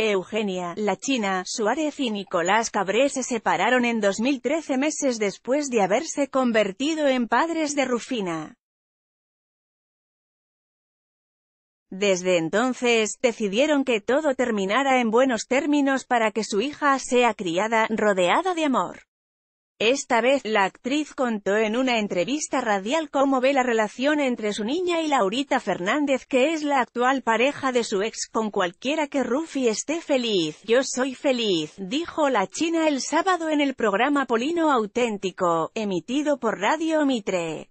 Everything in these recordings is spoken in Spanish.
Eugenia, la China, Suárez y Nicolás Cabré se separaron en 2013 meses después de haberse convertido en padres de Rufina. Desde entonces, decidieron que todo terminara en buenos términos para que su hija sea criada, rodeada de amor. Esta vez, la actriz contó en una entrevista radial cómo ve la relación entre su niña y Laurita Fernández, que es la actual pareja de su ex, con cualquiera que Rufi esté feliz. Yo soy feliz, dijo la china el sábado en el programa Polino Auténtico, emitido por Radio Mitre.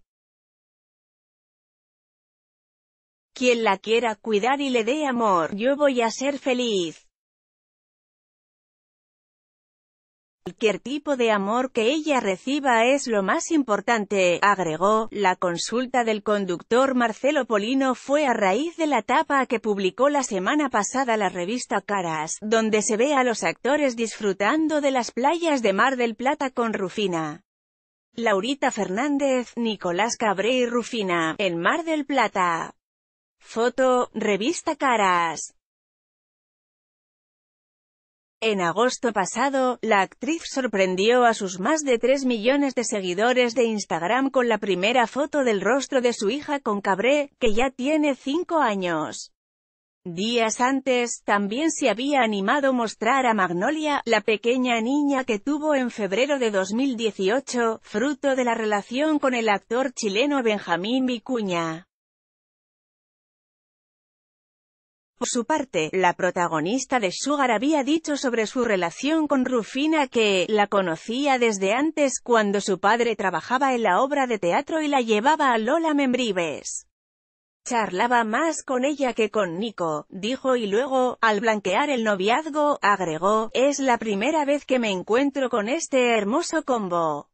Quien la quiera cuidar y le dé amor, yo voy a ser feliz. Cualquier tipo de amor que ella reciba es lo más importante, agregó. La consulta del conductor Marcelo Polino fue a raíz de la tapa que publicó la semana pasada la revista Caras, donde se ve a los actores disfrutando de las playas de Mar del Plata con Rufina. Laurita Fernández, Nicolás Cabré y Rufina, en Mar del Plata. Foto, Revista Caras. En agosto pasado, la actriz sorprendió a sus más de 3 millones de seguidores de Instagram con la primera foto del rostro de su hija con Cabré, que ya tiene cinco años. Días antes, también se había animado mostrar a Magnolia, la pequeña niña que tuvo en febrero de 2018, fruto de la relación con el actor chileno Benjamín Vicuña. Por su parte, la protagonista de Sugar había dicho sobre su relación con Rufina que la conocía desde antes cuando su padre trabajaba en la obra de teatro y la llevaba a Lola Membrives. Charlaba más con ella que con Nico, dijo y luego, al blanquear el noviazgo, agregó, es la primera vez que me encuentro con este hermoso combo.